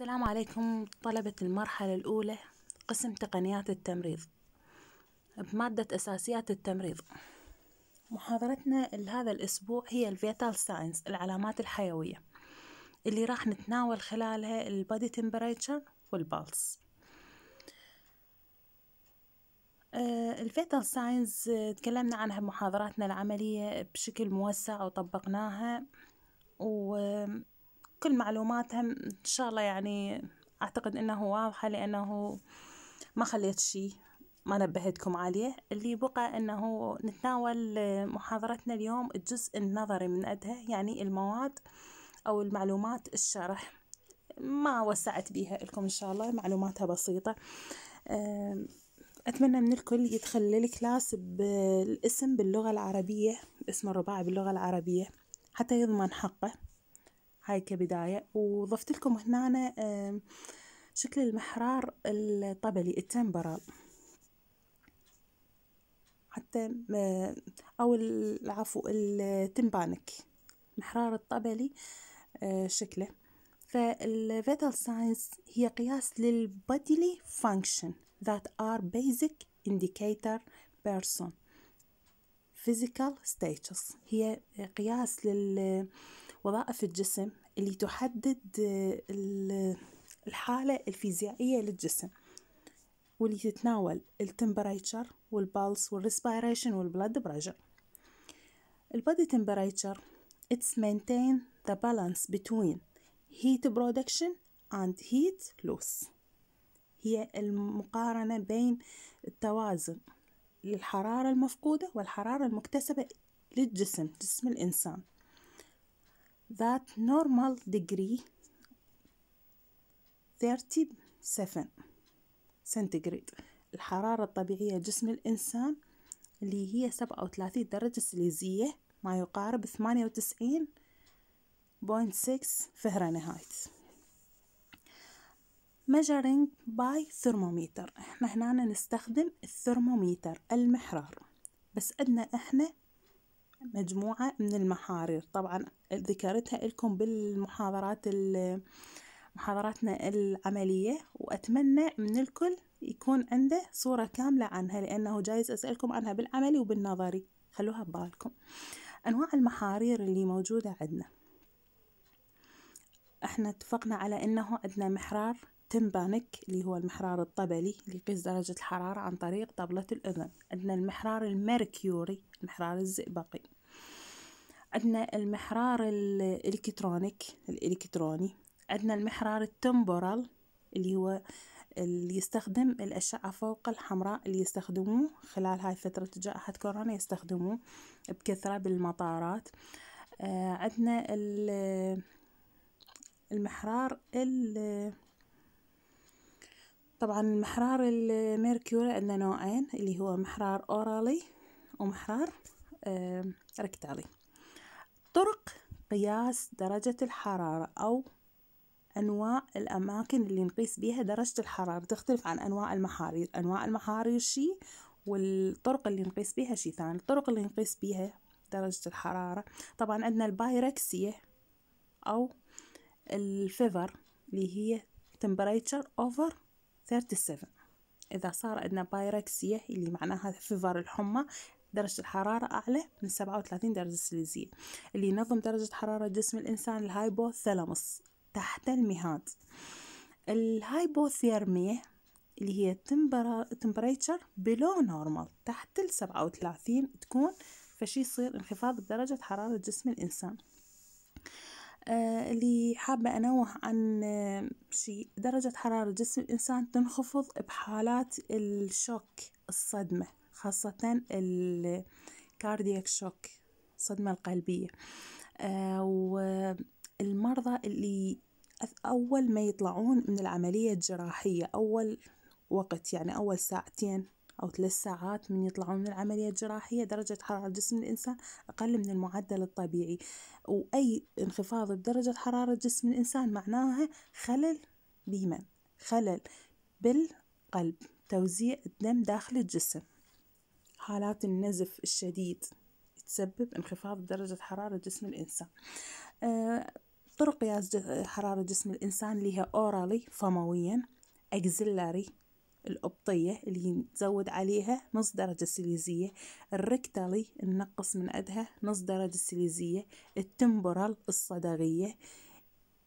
السلام عليكم طلبة المرحلة الأولى قسم تقنيات التمريض بمادة أساسيات التمريض محاضرتنا لهذا الأسبوع هي الفيتال ساينس العلامات الحيوية اللي راح نتناول خلالها البادي تمبريتشر والبالس الفيتال ساينس تكلمنا عنها بمحاضراتنا العملية بشكل موسع وطبقناها و كل معلوماتهم إن شاء الله يعني أعتقد إنه واضحة لأنه ما خليت شي ما نبهتكم عليه اللي بقى إنه نتناول محاضرتنا اليوم الجزء النظري من أدها يعني المواد أو المعلومات الشرح ما وسعت بيها لكم إن شاء الله معلوماتها بسيطة أتمنى من الكل يدخل للكلاس بالاسم باللغة العربية اسم الرباعي باللغة العربية حتى يضمن حقه هاي كبداية وضفت لكم هنا شكل المحرار الطبلي التنبرة حتى أو العفو التمبانك محرار الطبلي شكله فالفيتال ساينس هي قياس للباديلي فانكشن that are basic indicator person physical status هي قياس لل وظائف الجسم اللي تحدد الحالة الفيزيائية للجسم واللي تتناول التمبريتشر والبالس والريسبيريشن والبلد بريشر البادي تمبريتشر it's maintain the balance between heat production and heat loss هي المقارنة بين التوازن للحرارة المفقودة والحرارة المكتسبة للجسم جسم الإنسان that normal degree 37 سنتيغريد الحرارة الطبيعية جسم الإنسان اللي هي 37 درجة سليزية ما يقارب 98.6 فهرنهايت measuring by thermometer احنا هنا نستخدم الثرموميتر المحرار بس عندنا احنا مجموعة من المحارير طبعا ذكرتها لكم بالمحاضرات محاضراتنا العملية وأتمنى من الكل يكون عنده صورة كاملة عنها لأنه جايز أسألكم عنها بالعملي وبالنظري خلوها ببالكم أنواع المحارير اللي موجودة عندنا احنا اتفقنا على انه عندنا محرار التمبانك اللي هو المحرار الطبلي اللي يقيس درجة الحرارة عن طريق طبلة الأذن عندنا المحرار المركيوري المحرار الزئبقي عندنا المحرار الإلكترونيك الإلكتروني عندنا المحرار التمبورال اللي هو اللي يستخدم الأشعة فوق الحمراء اللي يستخدموه خلال هاي فترة جائحة كورونا يستخدموه بكثرة بالمطارات آه، عندنا المحرار ال طبعا المحرار الميركوري عندنا نوعين اللي هو محرار اورالي ومحرار آه ركتالي طرق قياس درجة الحرارة أو أنواع الأماكن اللي نقيس بها درجة الحرارة تختلف عن أنواع المحارير أنواع المحارير شي والطرق اللي نقيس بها شي ثاني الطرق اللي نقيس بها درجة الحرارة طبعا عندنا البايركسية أو الفيفر اللي هي temperature over 37 إذا صار عندنا بايركسيا اللي معناها فيفر الحمى درجة الحرارة أعلى من 37 درجة سليزية اللي ينظم درجة حرارة جسم الإنسان الهايبوثالاموس تحت المهاد الهايبوثيرمية اللي هي تمبريتشر بلو نورمال تحت ال 37 تكون فشي يصير انخفاض بدرجة حرارة جسم الإنسان آه، اللي حابة أنوه عن آه، شيء درجة حرارة جسم الإنسان تنخفض بحالات الشوك الصدمة خاصة الكاردياك شوك الصدمة القلبية آه، والمرضى اللي أول ما يطلعون من العملية الجراحية أول وقت يعني أول ساعتين أو ثلاث ساعات من يطلعون من العملية الجراحية درجة حرارة جسم الإنسان أقل من المعدل الطبيعي وأي انخفاض بدرجة حرارة جسم الإنسان معناها خلل بمن؟ خلل بالقلب توزيع الدم داخل الجسم حالات النزف الشديد تسبب انخفاض درجة حرارة جسم الإنسان آه، طرق قياس حرارة جسم الإنسان لها أورالي فمويا أكزيلاري القبطية اللي نزود عليها نص درجة سليزية الركتالي ننقص من أدها نص درجة سليزية التمبرال الصدغية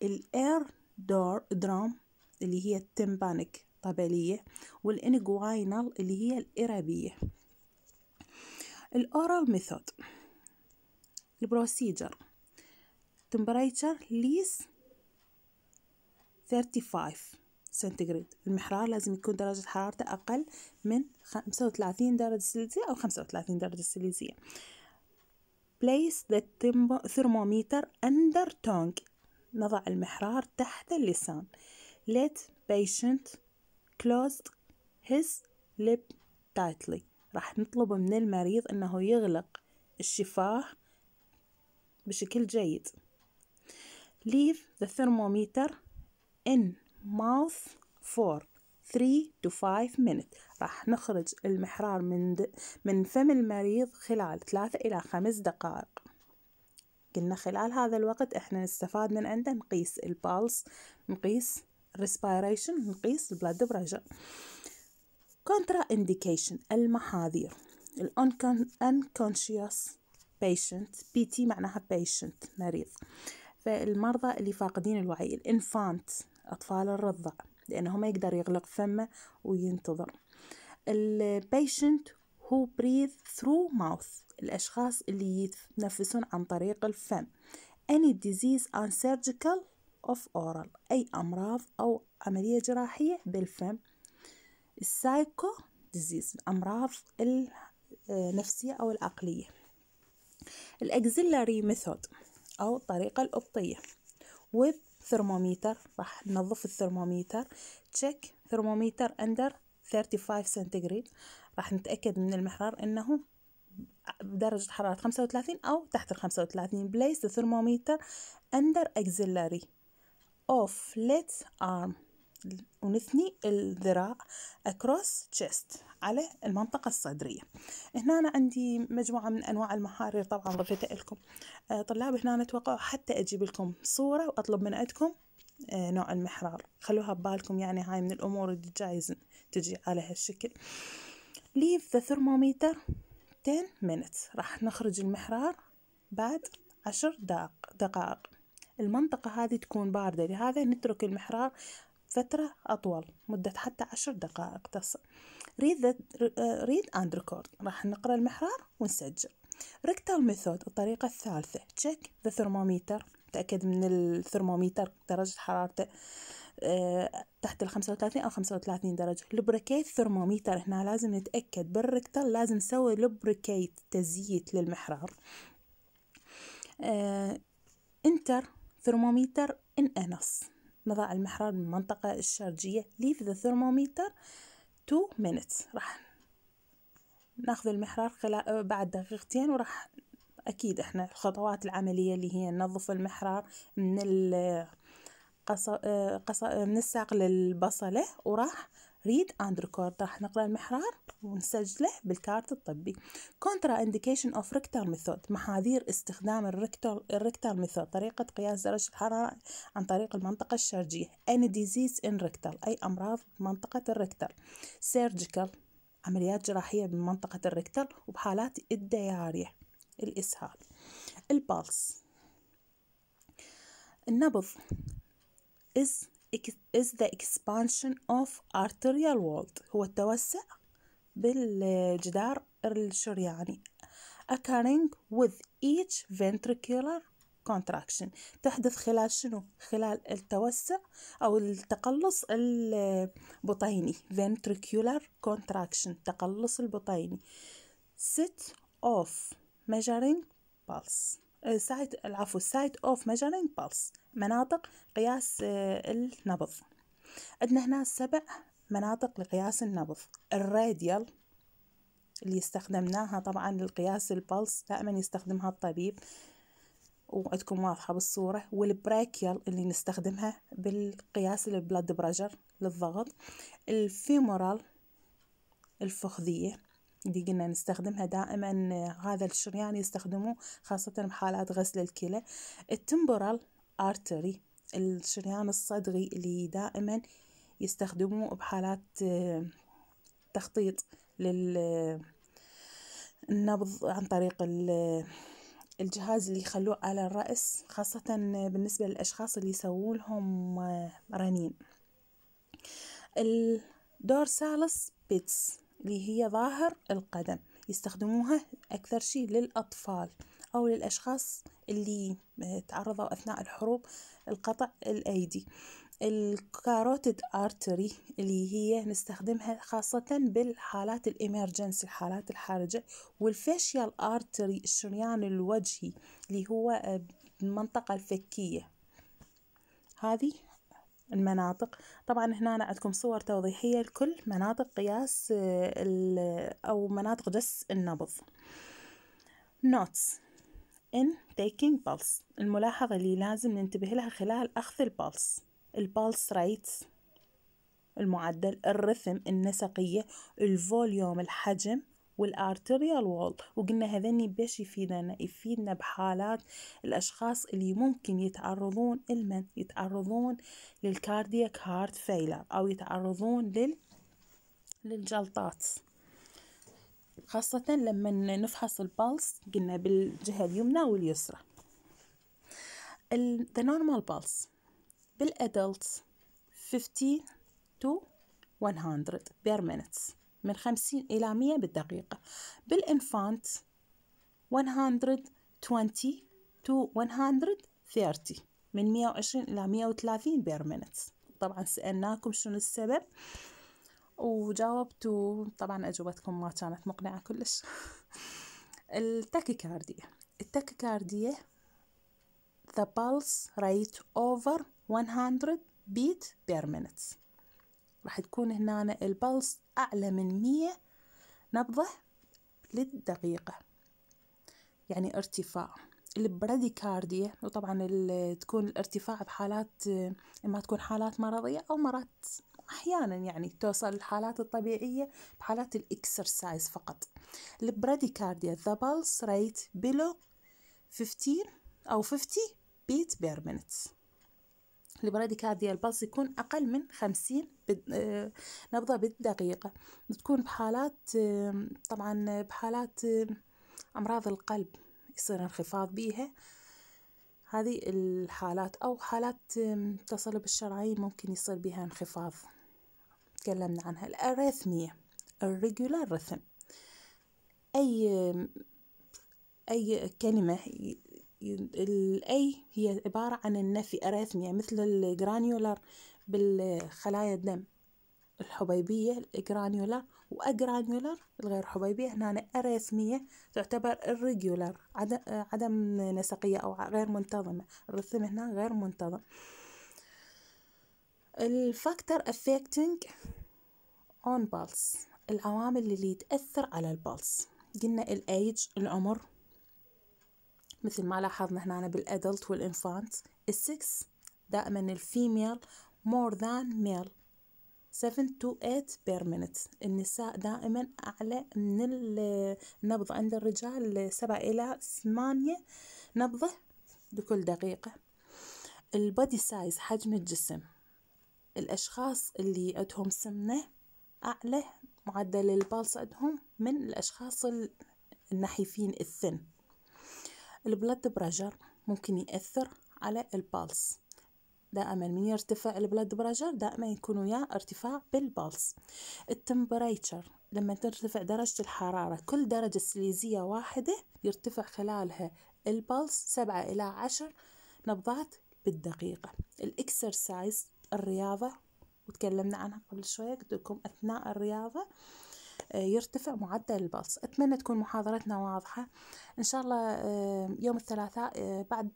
الاير دور درام اللي هي التمبانك طبلية والانجواينال اللي هي الإرابية الأورال ميثود البروسيجر temperature least 35 سنتيغريد المحرار لازم يكون درجة حرارته أقل من 35 درجة سلسية أو 35 درجة سلسية place the thermometer under tongue نضع المحرار تحت اللسان let patient close his lip tightly راح نطلب من المريض أنه يغلق الشفاه بشكل جيد leave the thermometer in mouth for 3 to 5 minutes راح نخرج المحرار من د... من فم المريض خلال 3 إلى 5 دقائق قلنا خلال هذا الوقت احنا نستفاد من عنده نقيس البالس نقيس respiration نقيس blood pressure contra indication المحاذير ال unconscious patient PT معناها patient مريض فالمرضى اللي فاقدين الوعي الانفانت أطفال الرضع لأنه ما يقدر يغلق فمه وينتظر البيشنت هو بريث ثرو ماوث الأشخاص اللي يتنفسون عن طريق الفم any disease and surgical of oral أي أمراض أو عملية جراحية بالفم السايكو ديزيز الأمراض النفسية أو العقلية الأكزيلاري ميثود أو الطريقة القبطية with ثرموميتر راح ننظف الثرموميتر تشيك ثرموميتر اندر 35 سنتيغريد راح نتأكد من المحرار انه بدرجة حرارة 35 أو تحت ال 35 place الثرموميتر اندر under اوف of ارم arm ونثني الذراع across chest على المنطقة الصدرية هنا أنا عندي مجموعة من أنواع المحارير طبعا ضفتها لكم آه، طلاب هنا توقعوا حتى أجيب لكم صورة وأطلب من عندكم آه، نوع المحرار خلوها ببالكم يعني هاي من الأمور اللي جايز تجي على هالشكل leave the thermometer 10 minutes راح نخرج المحرار بعد عشر دقائق المنطقة هذه تكون باردة لهذا نترك المحرار فترة أطول مدة حتى عشر دقائق تصل read, read and record راح نقرأ المحرار ونسجل rectal ميثود الطريقة الثالثة تشيك ذا thermometer تأكد من الثرموميتر درجة حرارته آه، تحت ال 35 أو 35 درجة لبريكيت ثرموميتر هنا لازم نتأكد بالركتر لازم نسوي لبريكيت تزييت للمحرار انتر ثرموميتر ان انس نضع المحرار من المنطقة الشرجية leave the thermometer two minutes راح ناخذ المحرار خلال آه، بعد دقيقتين وراح أكيد إحنا الخطوات العملية اللي هي ننظف المحرار من القص... آه، قص... آه، من الساق للبصلة وراح read and record راح نقرأ المحرار ونسجله بالكارت الطبي contra indication of rectal method محاذير استخدام الريكتال الريكتال ميثود طريقة قياس درجة الحرارة عن طريق المنطقة الشرجية any disease in rectal أي أمراض منطقة الريكتال surgical عمليات جراحية بمنطقة الريكتال وبحالات الديارية الإسهال البالس النبض is is the expansion of arterial wall هو التوسع بالجدار الشرياني occurring with each ventricular contraction تحدث خلال شنو؟ خلال التوسع أو التقلص البطيني ventricular contraction تقلص البطيني set of measuring pulse سايت العفو سايت اوف ميجرينج بالس مناطق قياس آه، النبض عندنا هنا سبع مناطق لقياس النبض الراديال اللي استخدمناها طبعا لقياس البلس دائما يستخدمها الطبيب وعندكم واضحة بالصورة والبراكيال اللي نستخدمها بالقياس البلاد بريشر للضغط الفيمورال الفخذية اللي قلنا نستخدمها دائما هذا الشريان يستخدموه خاصة بحالات غسل الكلى التمبرال ارتري الشريان الصدغي اللي دائما يستخدموه بحالات تخطيط للنبض عن طريق الجهاز اللي يخلوه على الرأس خاصة بالنسبة للأشخاص اللي يسووا لهم آه، رنين الدورسالس بيتس اللي هي ظاهر القدم يستخدموها أكثر شيء للأطفال أو للأشخاص اللي آه، تعرضوا أثناء الحروب القطع الأيدي الكاروتيد ارتري اللي هي نستخدمها خاصة بالحالات الامرجنسي الحالات الحرجة والفاشيال ارتري الشريان الوجهي اللي هو آه، المنطقة الفكية هذه المناطق طبعا هنا أنا عندكم صور توضيحية لكل مناطق قياس آه، أو مناطق جس النبض نوتس in taking pulse الملاحظة اللي لازم ننتبه لها خلال أخذ البلس البلس رايت المعدل الرثم النسقية الفوليوم الحجم والارتريال وول وقلنا هذني باش يفيدنا يفيدنا بحالات الاشخاص اللي ممكن يتعرضون لمن يتعرضون للكاردياك هارت فيلر او يتعرضون لل للجلطات خاصة لما نفحص البالس قلنا بالجهة اليمنى واليسرى ال the normal pulse بالادلت 50 to 100 per minute من 50 إلى 100 بالدقيقة بالإنفانت 120 to 130 من 120 إلى 130 بير مينت طبعا سألناكم شنو السبب وجاوبتوا طبعا أجوبتكم ما كانت مقنعة كلش التاكيكاردية التاكيكاردية the pulse rate over 100 beat per minute راح تكون هنا البلس أعلى من مية نبضة للدقيقة يعني ارتفاع البراديكارديا وطبعا تكون الارتفاع بحالات اما تكون حالات مرضيه او مرات احيانا يعني توصل الحالات الطبيعيه بحالات الاكسرسايز فقط البراديكارديا the pulse rate below 15 او 50 beat per minute البراديكارديا البلس يكون أقل من خمسين آه، نبضة بالدقيقة تكون بحالات آه، طبعا بحالات آه، أمراض القلب يصير انخفاض بيها هذه الحالات أو حالات تصلب الشرايين ممكن يصير بها انخفاض تكلمنا عنها الأريثمية الريجولار رثم أي أي كلمة الأي هي عبارة عن النفي أريثميا مثل الجرانيولر بالخلايا الدم الحبيبية الجرانيولر واجرانيولر الغير حبيبية هنا أريثمية تعتبر الريجولر عدم نسقية أو غير منتظمة الرثم هنا غير منتظم الفاكتور affecting on pulse العوامل اللي تأثر على البالس قلنا الأيج العمر مثل ما لاحظنا هنا بالأدلت والإنفانت السكس دائما الفيميل more than male 7 to 8 per minute النساء دائما أعلى من النبض عند الرجال 7 إلى 8 نبضة لكل دقيقة البادي سايز حجم الجسم الأشخاص اللي عندهم سمنة أعلى معدل البالص عندهم من الأشخاص النحيفين الثن البلد براجر ممكن يأثر على البالس دائما من يرتفع البلد براجر دائما يكون وياه ارتفاع بالبالس التمبريتشر لما ترتفع درجة الحرارة كل درجة سليزية واحدة يرتفع خلالها البالس سبعة إلى عشر نبضات بالدقيقة الإكسرسايز الرياضة وتكلمنا عنها قبل شوية قلت لكم أثناء الرياضة يرتفع معدل البلس أتمنى تكون محاضرتنا واضحة إن شاء الله آه، يوم الثلاثاء آه، بعد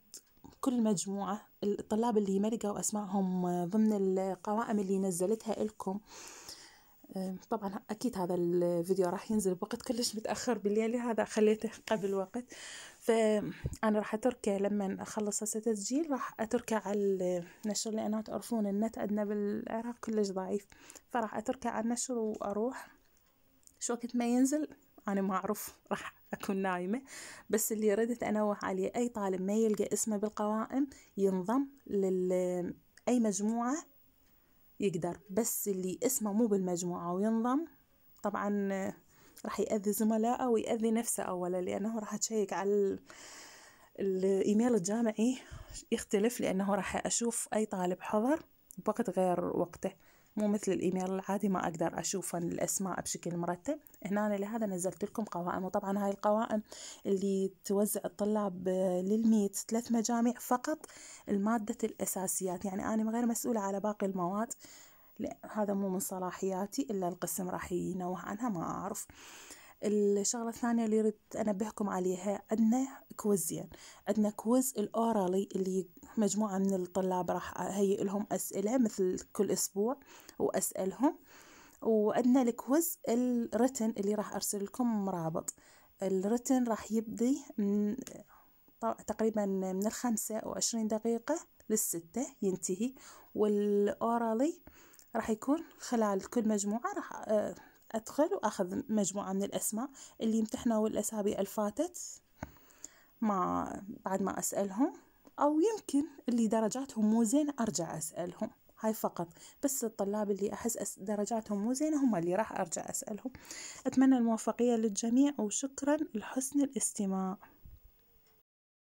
كل مجموعة الطلاب اللي ما أسمائهم آه، ضمن القوائم اللي نزلتها لكم طبعا أكيد هذا الفيديو راح ينزل بوقت كلش متأخر بالليل هذا خليته قبل وقت فأنا راح أتركه لما أخلص هسه تسجيل راح أتركه على النشر لأنه تعرفون النت عندنا بالعراق كلش ضعيف فراح أتركه على النشر وأروح شو وقت ما ينزل أنا ما أعرف راح أكون نايمة بس اللي ردت أنوه عليه أي طالب ما يلقى اسمه بالقوائم ينضم لل أي مجموعة يقدر بس اللي اسمه مو بالمجموعة وينضم طبعا راح يأذي زملائه ويأذي نفسه أولا لأنه راح تشيك على الإيميل الجامعي يختلف لأنه راح أشوف أي طالب حضر بوقت غير وقته مو مثل الايميل العادي ما اقدر اشوف الاسماء بشكل مرتب هنا لهذا نزلت لكم قوائم وطبعا هاي القوائم اللي توزع الطلاب للميت ثلاث مجاميع فقط المادة الأساسيات يعني أنا غير مسؤولة على باقي المواد لا هذا مو من صلاحياتي إلا القسم راح ينوه عنها ما أعرف الشغله الثانيه اللي اريد انبهكم عليها عندنا كويزين عندنا كويز الاورالي اللي مجموعة من الطلاب راح أهيئ لهم أسئلة مثل كل أسبوع وأسألهم وعندنا الكويز الرتن اللي راح أرسل لكم رابط الرتن راح يبدي من تقريبا من الخمسة وعشرين دقيقة للستة ينتهي والأورالي راح يكون خلال كل مجموعة راح آه، أدخل وأخذ مجموعة من الأسماء اللي امتحنوا الأسابيع الفاتت مع بعد ما أسألهم أو يمكن اللي درجاتهم مو زينة أرجع أسألهم هاي فقط بس الطلاب اللي أحس درجاتهم مو زينة هم اللي راح أرجع أسألهم أتمنى الموفقية للجميع وشكرا لحسن الاستماع